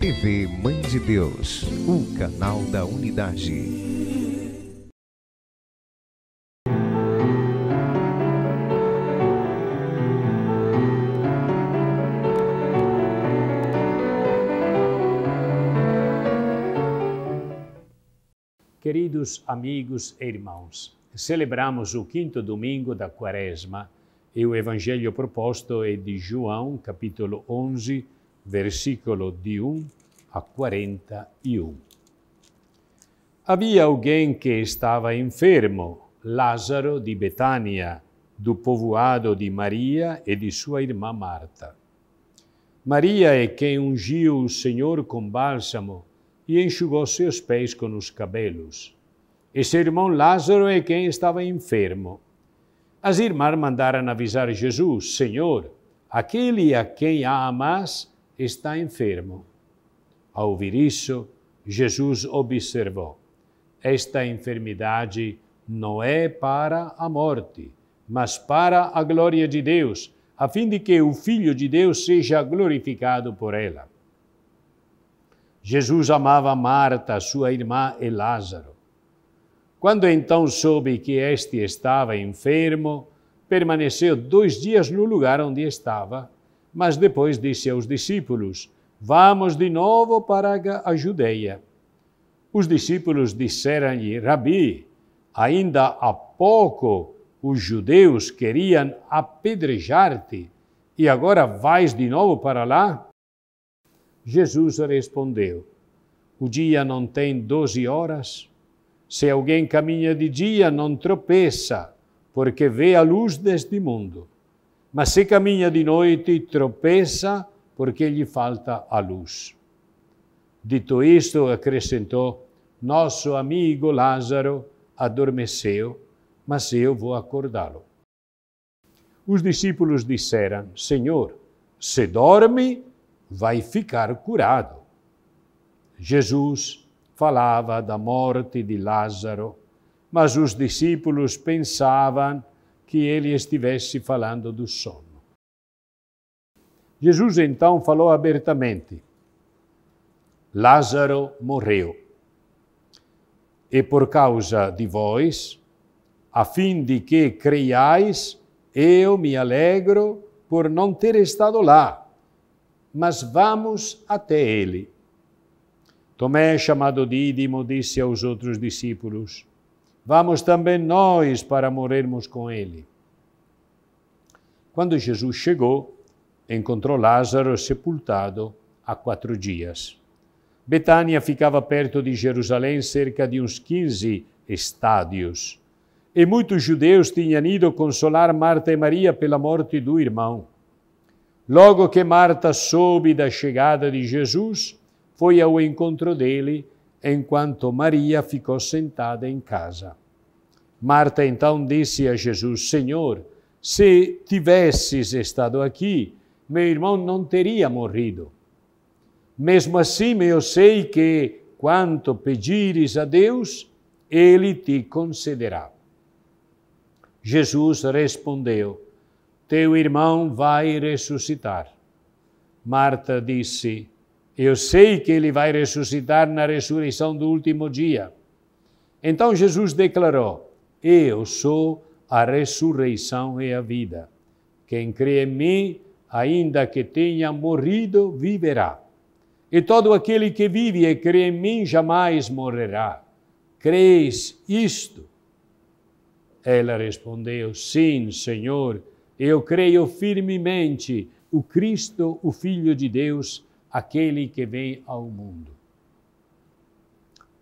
TV Mãe de Deus, o canal da unidade. Queridos amigos e irmãos, celebramos o quinto domingo da Quaresma e o evangelho proposto é de João, capítulo 11, versículo de 1 a 41. Havia alguém que estava enfermo, Lázaro de Betânia, do povoado de Maria e de sua irmã Marta. Maria é quem ungiu o Senhor com bálsamo e enxugou seus pés com os cabelos. E seu irmão Lázaro é quem estava enfermo. As irmãs mandaram avisar Jesus: Senhor, aquele a quem amas está enfermo. Ao ouvir isso, Jesus observou: Esta enfermidade não é para a morte, mas para a glória de Deus, a fim de que o Filho de Deus seja glorificado por ela. Jesus amava Marta, sua irmã e Lázaro. Quando então soube que este estava enfermo, permaneceu dois dias no lugar onde estava, mas depois disse aos discípulos: Vamos de novo para a Judeia. Os discípulos disseram-lhe: Rabi, ainda há pouco os judeus queriam apedrejar-te e agora vais de novo para lá? Jesus respondeu: O dia não tem doze horas? Se alguém caminha de dia, não tropeça, porque vê a luz deste mundo. Mas se caminha de noite, tropeça, porque lhe falta a luz. Dito isto, acrescentou: Nosso amigo Lázaro adormeceu, mas eu vou acordá-lo. Os discípulos disseram: Senhor, se dorme, vai ficar curado. Jesus falava da morte de Lázaro, mas os discípulos pensavam que ele estivesse falando do sono. Jesus então falou abertamente: Lázaro morreu. E por causa de vós, a fim de que creiais, eu me alegro por não ter estado lá, mas vamos até ele. Tomé, chamado Dídimo, disse aos outros discípulos: Vamos também nós para morrermos com ele. Quando Jesus chegou, encontrou Lázaro sepultado há quatro dias. Betânia ficava perto de Jerusalém, cerca de uns 15 estádios. E muitos judeus tinham ido consolar Marta e Maria pela morte do irmão. Logo que Marta soube da chegada de Jesus, foi ao encontro dele enquanto Maria ficou sentada em casa. Marta então disse a Jesus: Senhor, se tivesses estado aqui, meu irmão não teria morrido. Mesmo assim, eu sei que quanto pedires a Deus, ele te concederá. Jesus respondeu: Teu irmão vai ressuscitar. Marta disse: eu sei que ele vai ressuscitar na ressurreição do último dia. Então Jesus declarou: Eu sou a ressurreição e a vida. Quem crê em mim, ainda que tenha morrido, viverá. E todo aquele que vive e crê em mim jamais morrerá. Crês isto? Ela respondeu: Sim, Senhor, eu creio firmemente. O Cristo, o Filho de Deus, aquele que vem ao mundo.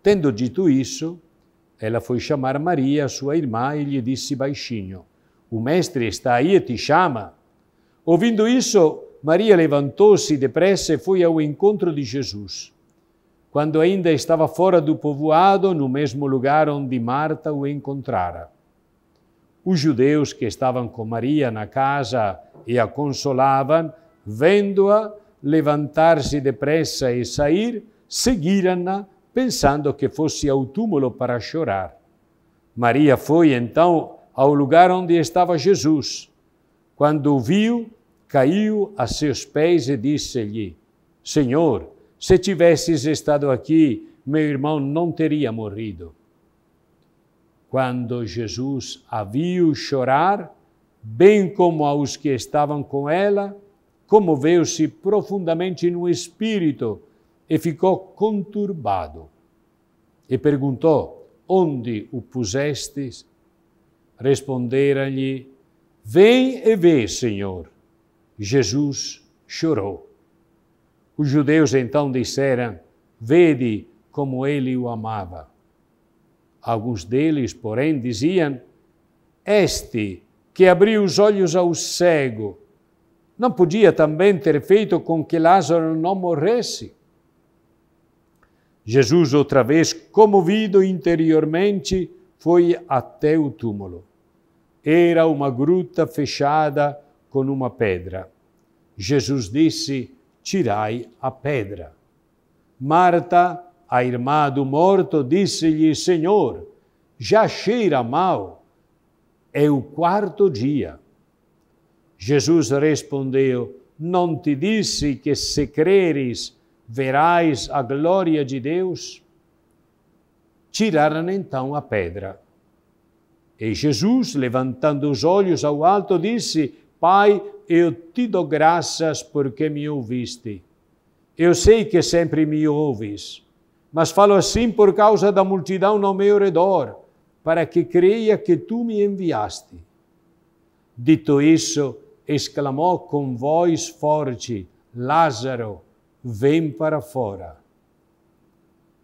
Tendo dito isso, ela foi chamar Maria, sua irmã, e lhe disse baixinho: O mestre está aí e te chama. Ouvindo isso, Maria levantou-se depressa e foi ao encontro de Jesus. Quando ainda estava fora do povoado, no mesmo lugar onde Marta o encontrara. Os judeus que estavam com Maria na casa e a consolavam, vendo-a, levantar-se depressa e sair, seguiram-na, pensando que fosse ao túmulo para chorar. Maria foi então ao lugar onde estava Jesus. Quando o viu, caiu a seus pés e disse-lhe: Senhor, se tivesses estado aqui, meu irmão não teria morrido. Quando Jesus a viu chorar, bem como aos que estavam com ela, comoveu-se profundamente no espírito e ficou conturbado. E perguntou: Onde o pusestes? Responderam-lhe: Vem e vê, Senhor. Jesus chorou. Os judeus então disseram: Vede como ele o amava. Alguns deles, porém, diziam: Este que abriu os olhos ao cego, não podia também ter feito com que Lázaro não morresse. Jesus, outra vez comovido interiormente, foi até o túmulo. Era uma gruta fechada com uma pedra. Jesus disse: Tirai a pedra. Marta, a irmã do morto, disse-lhe: Senhor, já cheira mal. É o quarto dia Jesus respondeu: Não te disse que se creres verás a glória de Deus? Tiraram então a pedra. E Jesus, levantando os olhos ao alto, disse: Pai, eu te dou graças porque me ouviste. Eu sei que sempre me ouves, mas falo assim por causa da multidão ao meu redor, para que creia que tu me enviaste. Dito isso, exclamou com voz forte: Lázaro, vem para fora.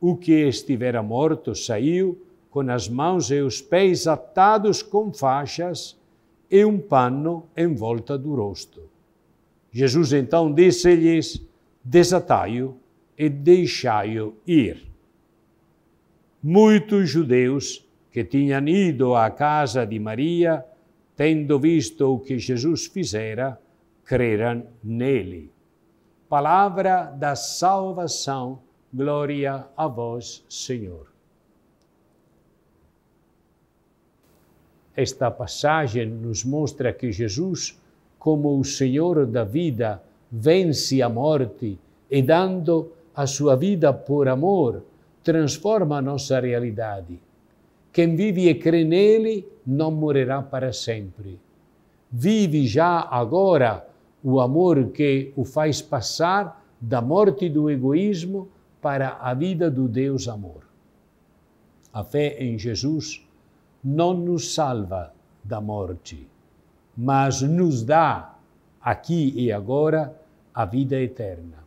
O que estivera morto saiu, com as mãos e os pés atados com faixas e um pano em volta do rosto. Jesus então disse-lhes: Desatai-o e deixai-o ir. Muitos judeus que tinham ido à casa de Maria tendo visto o que Jesus fizera, creram nele. Palavra da salvação, glória a vós, Senhor. Esta passagem nos mostra que Jesus, como o Senhor da vida, vence a morte e, dando a sua vida por amor, transforma a nossa realidade. Quem vive e crê nele não morrerá para sempre. Vive já agora o amor que o faz passar da morte do egoísmo para a vida do Deus amor. A fé em Jesus não nos salva da morte, mas nos dá, aqui e agora, a vida eterna.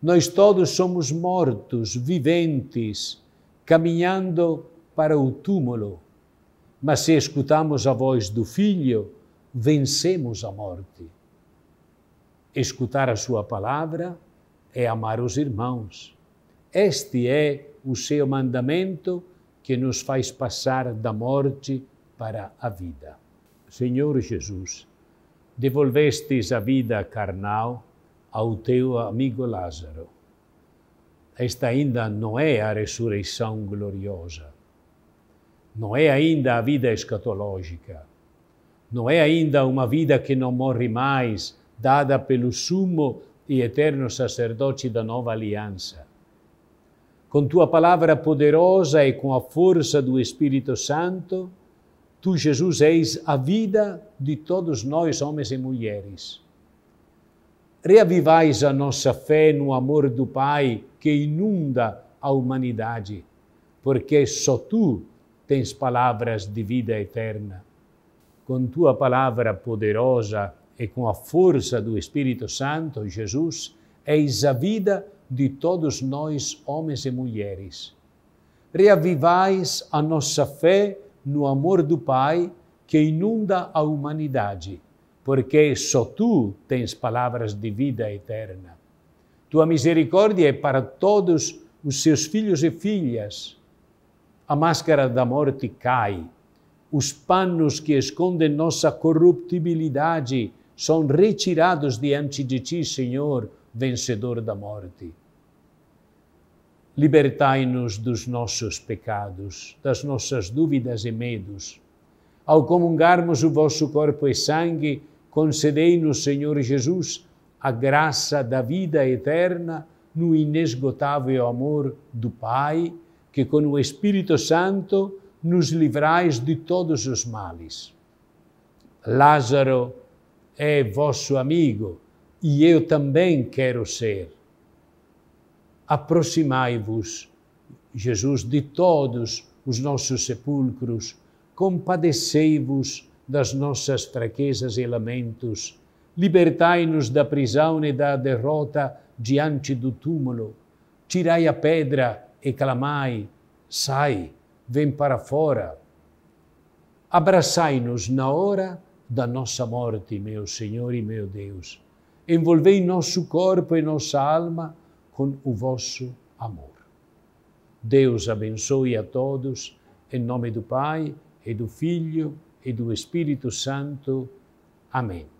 Nós todos somos mortos, viventes, caminhando para o túmulo. Mas se escutamos a voz do Filho, vencemos a morte. Escutar a Sua palavra é amar os irmãos. Este é o seu mandamento que nos faz passar da morte para a vida. Senhor Jesus, devolvestes a vida carnal ao teu amigo Lázaro. Esta ainda não é a ressurreição gloriosa. Não é ainda a vida escatológica. Não é ainda uma vida que não morre mais, dada pelo sumo e eterno sacerdote da nova aliança. Com tua palavra poderosa e com a força do Espírito Santo, tu, Jesus, és a vida de todos nós, homens e mulheres. Reavivais a nossa fé no amor do Pai que inunda a humanidade, porque só tu tens palavras de vida eterna. Com tua palavra poderosa e com a força do Espírito Santo, Jesus, eis a vida de todos nós, homens e mulheres. Reavivais a nossa fé no amor do Pai que inunda a humanidade, porque só tu tens palavras de vida eterna. Tua misericórdia é para todos os seus filhos e filhas a máscara da morte cai, os panos que escondem nossa corruptibilidade são retirados diante de ti, Senhor, vencedor da morte. Libertai-nos dos nossos pecados, das nossas dúvidas e medos. Ao comungarmos o vosso corpo e sangue, concedei-nos, Senhor Jesus, a graça da vida eterna no inesgotável amor do Pai que com o Espírito Santo nos livrais de todos os males. Lázaro é vosso amigo e eu também quero ser. Aproximai-vos, Jesus, de todos os nossos sepulcros, compadecei-vos das nossas fraquezas e lamentos, libertai-nos da prisão e da derrota diante do túmulo, tirai a pedra e clamai: Sai, vem para fora. Abraçai-nos na hora da nossa morte, meu Senhor e meu Deus. Envolvei nosso corpo e nossa alma com o vosso amor. Deus abençoe a todos, em nome do Pai, e do Filho e do Espírito Santo. Amém.